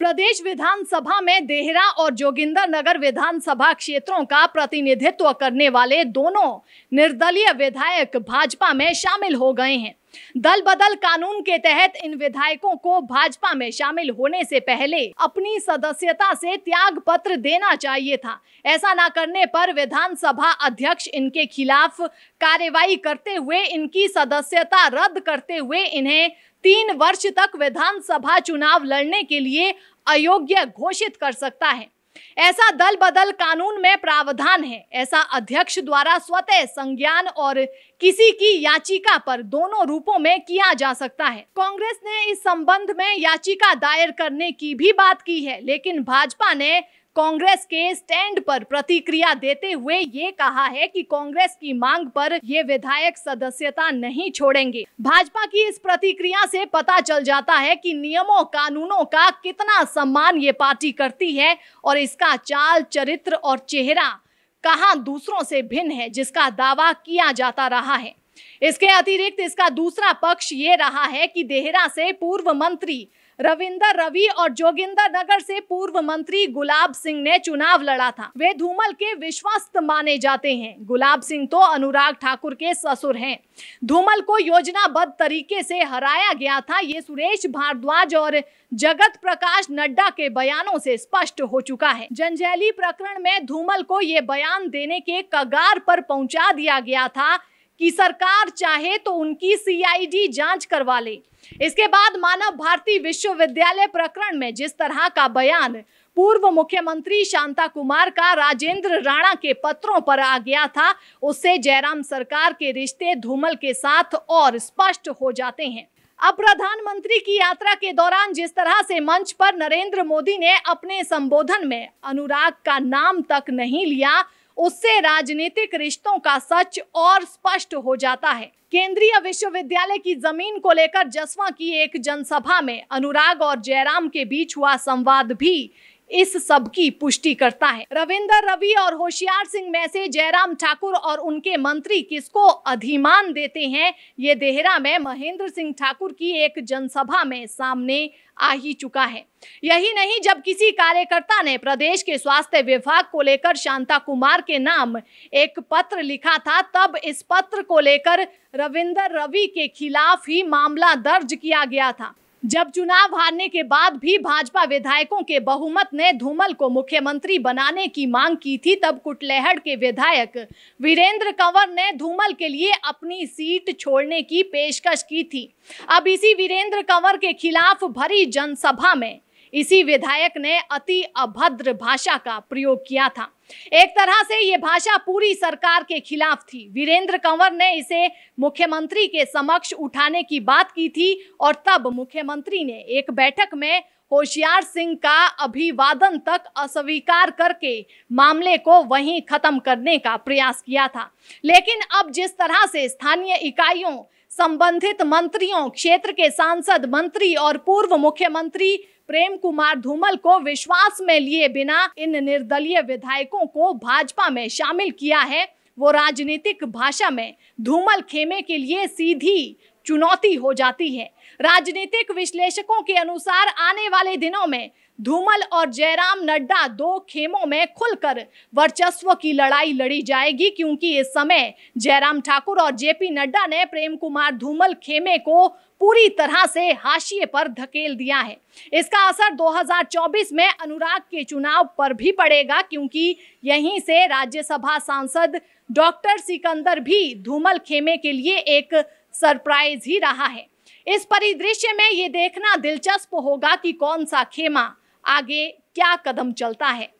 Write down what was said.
प्रदेश विधानसभा में देहरा और जोगिंदर नगर विधानसभा क्षेत्रों का प्रतिनिधित्व करने वाले दोनों निर्दलीय विधायक भाजपा में शामिल हो गए हैं दल बदल कानून के तहत इन विधायकों को भाजपा में शामिल होने से पहले अपनी सदस्यता से त्याग पत्र देना चाहिए था ऐसा ना करने पर विधानसभा अध्यक्ष इनके खिलाफ कार्रवाई करते हुए इनकी सदस्यता रद्द करते हुए इन्हें तीन वर्ष तक विधानसभा चुनाव लड़ने के लिए अयोग्य घोषित कर सकता है ऐसा दल बदल कानून में प्रावधान है ऐसा अध्यक्ष द्वारा स्वतः संज्ञान और किसी की याचिका पर दोनों रूपों में किया जा सकता है कांग्रेस ने इस संबंध में याचिका दायर करने की भी बात की है लेकिन भाजपा ने कांग्रेस के स्टैंड पर प्रतिक्रिया देते हुए ये कहा है कि कांग्रेस की मांग पर ये विधायक सदस्यता नहीं छोड़ेंगे भाजपा की इस प्रतिक्रिया से पता चल जाता है कि नियमों कानूनों का कितना सम्मान ये पार्टी करती है और इसका चाल चरित्र और चेहरा कहाँ दूसरों से भिन्न है जिसका दावा किया जाता रहा है इसके अतिरिक्त इसका दूसरा पक्ष ये रहा है कि देहरा से पूर्व मंत्री रविंदर रवि और जोगिंदर नगर से पूर्व मंत्री गुलाब सिंह ने चुनाव लड़ा था वे धूमल के विश्वस्त माने जाते हैं गुलाब सिंह तो अनुराग ठाकुर के ससुर हैं धूमल को योजनाबद्ध तरीके से हराया गया था ये सुरेश भारद्वाज और जगत प्रकाश नड्डा के बयानों से स्पष्ट हो चुका है जंजैली प्रकरण में धूमल को ये बयान देने के कगार पर पहुंचा दिया गया था कि सरकार चाहे तो उनकी सीआईडी जांच करवा ले इसके बाद मानव भारती विश्वविद्यालय प्रकरण में जिस तरह का बयान पूर्व मुख्यमंत्री शांता कुमार का राजेंद्र राणा के पत्रों पर आ गया था उससे जयराम सरकार के रिश्ते धूमल के साथ और स्पष्ट हो जाते हैं अब प्रधानमंत्री की यात्रा के दौरान जिस तरह से मंच पर नरेंद्र मोदी ने अपने संबोधन में अनुराग का नाम तक नहीं लिया उससे राजनीतिक रिश्तों का सच और स्पष्ट हो जाता है केंद्रीय विश्वविद्यालय की जमीन को लेकर जसवा की एक जनसभा में अनुराग और जयराम के बीच हुआ संवाद भी इस सब की पुष्टि करता है रविंदर रवि और होशियार सिंह में से जयराम ठाकुर और उनके मंत्री किसको अधिमान देते हैं ये देहरा में महेंद्र सिंह ठाकुर की एक जनसभा में सामने आ ही चुका है यही नहीं जब किसी कार्यकर्ता ने प्रदेश के स्वास्थ्य विभाग को लेकर शांता कुमार के नाम एक पत्र लिखा था तब इस पत्र को लेकर रविंदर रवि के खिलाफ ही मामला दर्ज किया गया था जब चुनाव हारने के बाद भी भाजपा विधायकों के बहुमत ने धूमल को मुख्यमंत्री बनाने की मांग की थी तब कुटलेहड़ के विधायक वीरेंद्र कंवर ने धूमल के लिए अपनी सीट छोड़ने की पेशकश की थी अब इसी वीरेंद्र कंवर के खिलाफ भरी जनसभा में इसी विधायक ने अति अभद्र भाषा का प्रयोग किया था एक तरह से ये भाषा पूरी सरकार के खिलाफ थी वीरेंद्र कंवर ने इसे मुख्यमंत्री के समक्ष उठाने की बात की थी और तब मुख्यमंत्री ने एक बैठक में होशियार सिंह का अभिवादन तक अस्वीकार करके मामले को वहीं खत्म करने का प्रयास किया था लेकिन अब जिस तरह से स्थानीय इकाइयों संबंधित मंत्रियों क्षेत्र के सांसद मंत्री और पूर्व मुख्यमंत्री प्रेम कुमार धूमल को विश्वास में लिए बिना इन निर्दलीय विधायकों को भाजपा में शामिल किया है वो राजनीतिक भाषा में धूमल खेमे के लिए सीधी चुनौती हो जाती है राजनीतिक विश्लेषकों के अनुसार आने वाले दिनों में धूमल और जयराम नड्डा दो खेमों में खुलकर वर्चस्व की लड़ाई लड़ी जाएगी क्योंकि इस समय जयराम ठाकुर और जेपी नड्डा ने प्रेम कुमार धूमल खेमे को पूरी तरह से हाशिए पर धकेल दिया है इसका असर 2024 में अनुराग के चुनाव पर भी पड़ेगा क्योंकि यहीं से राज्यसभा सांसद डॉक्टर सिकंदर भी धूमल खेमे के लिए एक सरप्राइज ही रहा है इस परिदृश्य में ये देखना दिलचस्प होगा कि कौन सा खेमा आगे क्या कदम चलता है